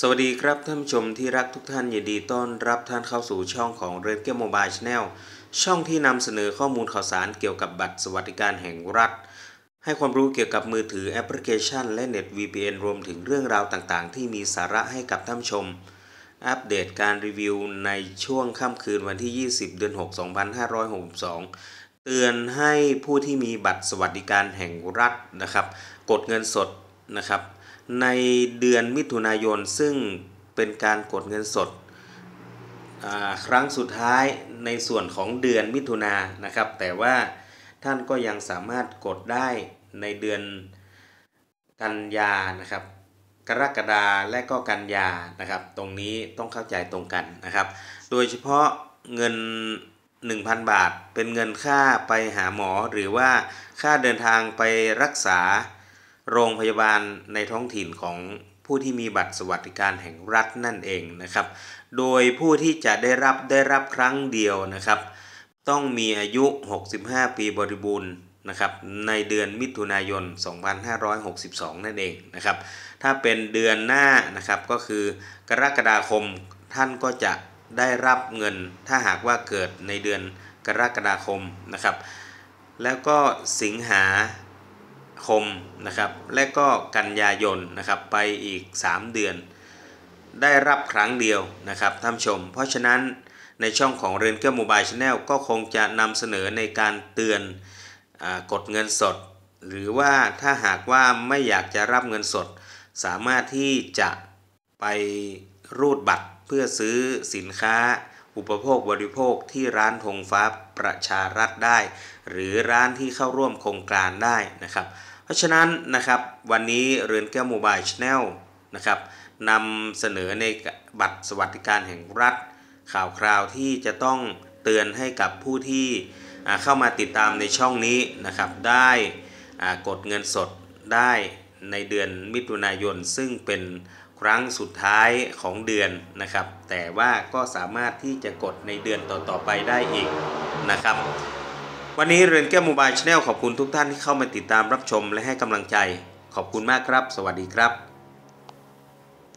สวัสดีครับท่านผู้ชมที่รักทุกท่านยินดีต้อนรับท่านเข้าสู่ช่องของเรดเก m e m o b i l า c h a n ช่องที่นำเสนอข้อมูลข่าวสารเกี่ยวกับบัตรสวัสดิการแห่งรัฐให้ความรู้เกี่ยวกับมือถือแอปพลิเคชันและเน็ต VPN รวมถึงเรื่องราวต่างๆที่มีสาระให้กับท่านผู้ชม อัปเดตการรีวิวในช่วงค่ำคืนวันที่ 20 เดือน 6 2562 เตือนให้ผู้ที่มีบัตรสวัสดิการแห่งรัฐนะครับกดเงินสดนะครับในเดือนมิถุนายน ซึ่งเป็นการกดเงินสด ครั้งสุดท้ายในส่วนของเดือนมิถุนานะครับ แต่ว่าท่านก็ยังสามารถกดได้ในเดือนกันยานะครับ กรกฎาและก็กันยานะครับตรงนี้ต้องเข้าใจตรงกันนะครับ โดยเฉพาะเงิน 1,000 บาทเป็นเงินค่าไปหาหมอ หรือว่าค่าเดินทางไปรักษาโรงพยาบาลในท้องถิ่นของผู้ที่มีบัตรสวัสดิการแห่งรัฐนั่นเองนะครับ โดยผู้ที่จะได้รับได้รับครั้งเดียวนะครับ ต้องมีอายุ 65 ปีบริบูรณ์นะครับ ในเดือนมิถุนายน 2562 นั่นเองนะครับ ถ้าเป็นเดือนหน้านะครับก็คือกรกฎาคมท่านก็จะได้รับเงินถ้าหากว่าเกิดในเดือนกรกฎาคมนะครับ แล้วก็สิงหาคมนะครับและก็กันยายนนะครับไปอีก 3 เดือนได้รับครั้งเดียวนะครับท่านชม เพราะฉะนั้นในช่องของเรนเกอร์มูบายชาแนลก็คงจะนำเสนอในการเตือนอกดเงินสด หรือว่าถ้าหากว่าไม่อยากจะรับเงินสด สามารถที่จะไปรูดบัตรเพื่อซื้อสินค้าอุปโภคบริโภคที่ร้านธงฟ้าประชารัฐได้ หรือร้านที่เข้าร่วมโครงการได้นะครับ เพราะฉะนั้นนะครับ วันนี้เรือนแก้วโมบายชแนลนะครับนำเสนอในบัตรสวัสดิการแห่งรัฐข่าวคราวที่จะต้องเตือนให้กับผู้ที่เข้ามาติดตามในช่องนี้นะครับ ได้กดเงินสดได้ในเดือนมิถุนายน ซึ่งเป็นครั้งสุดท้ายของเดือนนะครับ แต่ว่าก็สามารถที่จะกดในเดือนต่อ ๆ ไปได้อีกนะครับ วันนี้เรือนแก้วมูบายชาแนลขอบคุณทุกท่านที่เข้ามาติดตามรับชมและให้กำลังใจ ขอบคุณมากครับ สวัสดีครับ